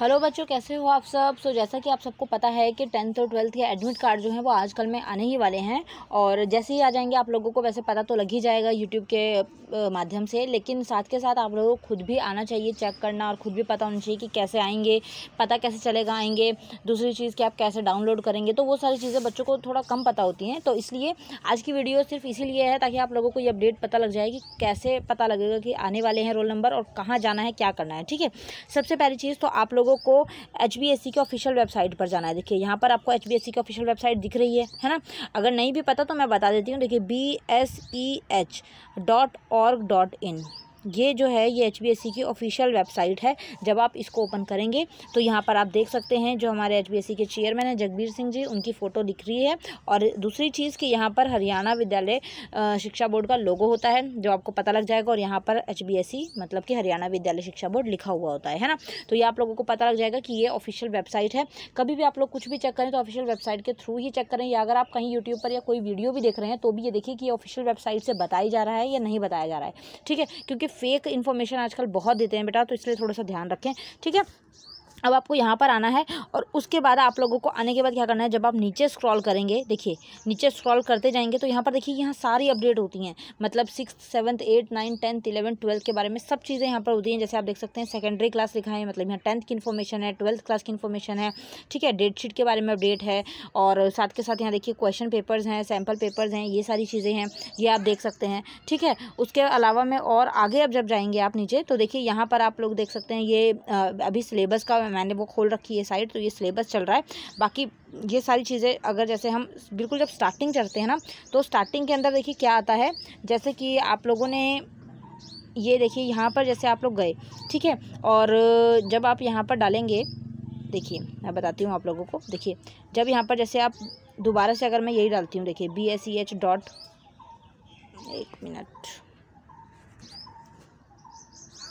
hello बच्चों कैसे हो आप सब सो जैसा कि आप सबको पता है कि टेंथ और ट्वेल्थ के एडमिट कार्ड जो हैं वो आजकल में आने ही वाले हैं और जैसे ही आ जाएंगे आप लोगों को वैसे पता तो लग ही जाएगा यूट्यूब के माध्यम से लेकिन साथ के साथ आप लोगों को खुद भी आना चाहिए चेक करना और खुद भी पता होना चाहिए कि कैसे आएंगे पता कैसे चलेगा आएंगे दूसरी चीज़ कि आप कैसे डाउनलोड करेंगे तो वो सारी चीज़ें बच्चों को थोड़ा कम पता होती हैं तो इसलिए आज की वीडियो सिर्फ इसीलिए है ताकि आप लोगों को ये अपडेट पता लग जाए कि कैसे पता लगेगा कि आने वाले हैं रोल नंबर और कहाँ जाना है क्या करना है ठीक है सबसे पहली चीज़ तो आप लोग लोगों को एच की ऑफिशियल वेबसाइट पर जाना है देखिए यहाँ पर आपको एच की ऑफिशियल वेबसाइट दिख रही है है ना अगर नहीं भी पता तो मैं बता देती हूँ देखिए B S E H dot org dot in ये जो है ये एच की ऑफिशियल वेबसाइट है जब आप इसको ओपन करेंगे तो यहाँ पर आप देख सकते हैं जो हमारे एच के चेयरमैन हैं जगबीर सिंह जी उनकी फ़ोटो दिख रही है और दूसरी चीज़ कि यहाँ पर हरियाणा विद्यालय शिक्षा बोर्ड का लोगो होता है जो आपको पता लग जाएगा और यहाँ पर एच मतलब कि हरियाणा विद्यालय शिक्षा बोर्ड लिखा हुआ होता है है ना तो ये आप लोगों को पता लग जाएगा कि ये ऑफिशियल वेबसाइट है कभी भी आप लोग कुछ भी चेक करें तो ऑफिशियल वेबसाइट के थ्रू ही चेक करें या अगर आप कहीं यूट्यूब पर या कोई वीडियो भी देख रहे हैं तो भी ये देखिए कि ऑफिशियल वेबसाइट से बताई जा रहा है या नहीं बताया जा रहा है ठीक है क्योंकि फेक इन्फॉर्मेशन आजकल बहुत देते हैं बेटा तो इसलिए थोड़ा सा ध्यान रखें ठीक है अब आपको यहाँ पर आना है और उसके बाद आप लोगों को आने के बाद क्या करना है जब आप नीचे स्क्रॉल करेंगे देखिए नीचे स्क्रॉल करते जाएंगे तो यहाँ पर देखिए यहाँ सारी अपडेट होती हैं मतलब six seventh eight nine tenth eleventh twelfth के बारे में सब चीज़ें यहाँ पर होती हैं जैसे आप देख सकते हैं सेकेंडरी क्लास लिखा है मतलब यहाँ टेंथ की इन्फॉर्मेशन है ट्वेल्थ क्लास की इन्फॉर्मेशन है ठीक है डेट शीट के बारे में अपडेट है और साथ के साथ यहाँ देखिए क्वेश्चन पेपर्स हैं सैम्पल पेपर्स हैं ये सारी चीज़ें हैं ये आप देख सकते हैं ठीक है उसके अलावा में और आगे अब जब जाएंगे आप नीचे तो देखिए यहाँ पर आप लोग देख सकते हैं ये अभी सिलेबस का मैंने वो खोल रखी है साइड तो ये सिलेबस चल रहा है बाकी ये सारी चीज़ें अगर जैसे हम बिल्कुल जब स्टार्टिंग करते हैं ना तो स्टार्टिंग के अंदर देखिए क्या आता है जैसे कि आप लोगों ने ये देखिए यहाँ पर जैसे आप लोग गए ठीक है और जब आप यहाँ पर डालेंगे देखिए मैं बताती हूँ आप लोगों को देखिए जब यहाँ पर जैसे आप दोबारा से अगर मैं यही डालती हूँ देखिए B S E H dot एक मिनट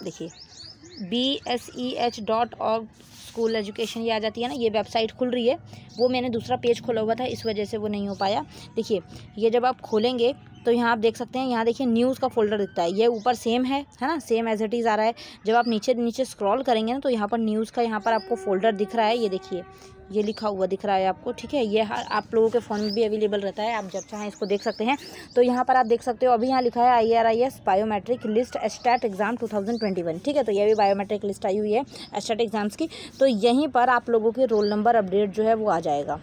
देखिए B S E H dot और स्कूल एजुकेशन ये आ जाती है ना ये वेबसाइट खुल रही है वो मैंने दूसरा पेज खोला हुआ था इस वजह से वो नहीं हो पाया देखिए ये जब आप खोलेंगे तो यहाँ आप देख सकते हैं यहाँ देखिए न्यूज़ का फोल्डर दिखता है ये ऊपर सेम है है ना सेम एज इट इज़ आ रहा है जब आप नीचे नीचे स्क्रॉल करेंगे ना तो यहाँ पर न्यूज़ का यहाँ पर आपको फोल्डर दिख रहा है ये देखिए ये लिखा हुआ दिख रहा है आपको ठीक है ये हाँ, आप लोगों के फ़ोन में भी अवेलेबल रहता है आप जब चाहें इसको देख सकते हैं तो यहाँ पर आप देख सकते हो अभी यहाँ लिखा है I R I S biometric list estate exam 2021 ठीक है तो यह भी बायोमेट्रिक लिस्ट आई हुई है एस्टेट एग्ज़ाम्स की तो यहीं पर आप लोगों के रोल नंबर अपडेट जो है वो आ जाएगा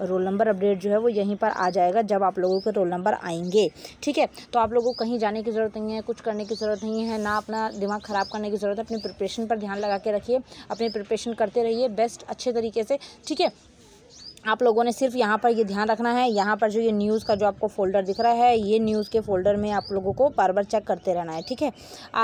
रोल नंबर अपडेट जो है वो यहीं पर आ जाएगा जब आप लोगों के रोल नंबर आएंगे ठीक है तो आप लोगों को कहीं जाने की ज़रूरत नहीं है कुछ करने की ज़रूरत नहीं है ना अपना दिमाग ख़राब करने की ज़रूरत है अपनी प्रिपरेशन पर ध्यान लगा के रखिए अपनी प्रिपरेशन करते रहिए बेस्ट अच्छे तरीके से ठीक है आप लोगों ने सिर्फ यहाँ पर ये ध्यान रखना है यहाँ पर जो ये न्यूज़ का जो आपको फोल्डर दिख रहा है ये न्यूज़ के फोल्डर में आप लोगों को बार बार चेक करते रहना है ठीक है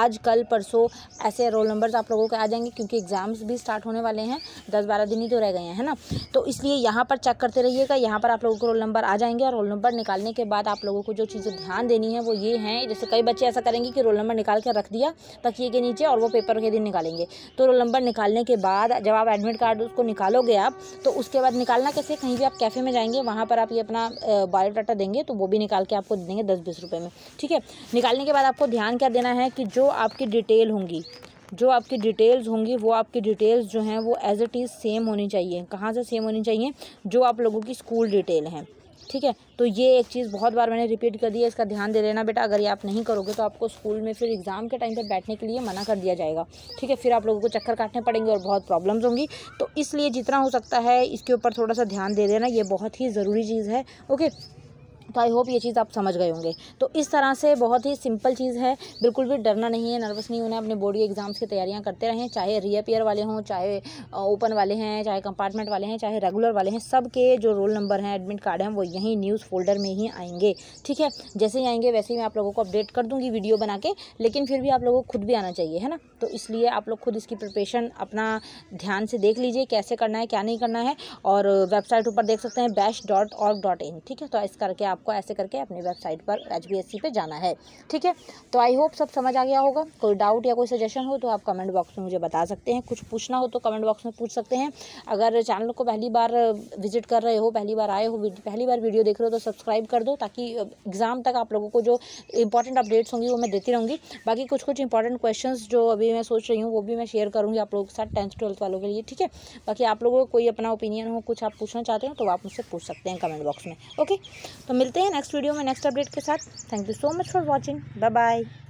आज कल परसों ऐसे रोल नंबर्स आप लोगों के आ जाएंगे क्योंकि एग्ज़ाम्स भी स्टार्ट होने वाले हैं दस बारह दिन ही तो रह गए हैं ना तो इसलिए यहाँ पर चेक करते रहिएगा यहाँ पर आप लोगों को रोल नंबर आ जाएंगे और रोल नंबर निकालने के बाद आप लोगों को जो चीज़ें ध्यान देनी है वो ये हैं जैसे कई बच्चे ऐसा करेंगे कि रोल नंबर निकाल कर रख दिया तकिए के नीचे और वो पेपर के दिन निकालेंगे तो रोल नंबर निकालने के बाद जब आप एडमिट कार्ड उसको निकालोगे आप तो उसके बाद निकालना कैसे से कहीं भी आप कैफ़े में जाएंगे वहाँ पर आप ये अपना बायोडाटा देंगे तो वो भी निकाल के आपको देंगे दस बीस रुपये में ठीक है निकालने के बाद आपको ध्यान क्या देना है कि जो आपकी डिटेल होंगी जो आपकी डिटेल्स होंगी वो आपकी डिटेल्स जो हैं वो एज़ इट इज़ सेम होनी चाहिए कहाँ से सेम होनी चाहिए जो आप लोगों की स्कूल डिटेल हैं ठीक है तो ये एक चीज़ बहुत बार मैंने रिपीट कर दी है इसका ध्यान दे देना बेटा अगर ये आप नहीं करोगे तो आपको स्कूल में फिर एग्ज़ाम के टाइम पर बैठने के लिए मना कर दिया जाएगा ठीक है फिर आप लोगों को चक्कर काटने पड़ेंगे और बहुत प्रॉब्लम्स होंगी तो इसलिए जितना हो सकता है इसके ऊपर थोड़ा सा ध्यान दे देना ये बहुत ही ज़रूरी चीज़ है ओके तो आई होप ये चीज़ आप समझ गए होंगे तो इस तरह से बहुत ही सिंपल चीज़ है बिल्कुल भी डरना नहीं है नर्वस नहीं होना अपने बोर्ड एग्ज़ाम्स की तैयारियाँ करते रहें चाहे रीअपियर वाले हों चाहे ओपन वाले हैं चाहे कंपार्टमेंट वाले हैं चाहे रेगुलर वाले हैं सब के जो रोल नंबर हैं एडमिट कार्ड हैं वो यहीं न्यूज़ फोल्डर में ही आएंगे ठीक है जैसे ही आएंगे वैसे ही मैं आप लोगों को अपडेट कर दूँगी वीडियो बना के लेकिन फिर भी आप लोगों को खुद भी आना चाहिए है ना तो इसलिए आप लोग खुद इसकी प्रिपरेशन अपना ध्यान से देख लीजिए कैसे करना है क्या नहीं करना है और वेबसाइट ऊपर देख सकते हैं बैश डॉट डॉट इन ठीक है तो इस करके आप आपको ऐसे करके अपनी वेबसाइट पर एच पर जाना है ठीक है तो आई होप सब समझ आ गया होगा कोई डाउट या कोई सजेशन हो तो आप कमेंट बॉक्स में मुझे बता सकते हैं कुछ पूछना हो तो कमेंट बॉक्स में पूछ सकते हैं अगर चैनल को पहली बार विजिट कर रहे हो पहली बार आए हो पहली बार वीडियो देख रहे हो तो सब्सक्राइब कर दो ताकि एग्ज़ाम तक आप लोगों को जो इंपॉर्टेंट अपडेट्स होंगी वो मैं देती रहूँगी बाकी कुछ कुछ इंपॉर्टेंट क्वेश्चन जो अभी मैं सोच रही हूँ वो भी मैं शेयर करूँगी आप लोगों के साथ टेंथ ट्वेल्थ वालों के लिए ठीक है बाकी आप लोगों को कोई अपना ओपिनियन हो कुछ आप पूछना चाहते हो तो आप मुझसे पूछ सकते हैं कमेंट बॉक्स में ओके तो मिलते मिलते हैं नेक्स्ट वीडियो में नेक्स्ट अपडेट के साथ thank you so much for watching bye bye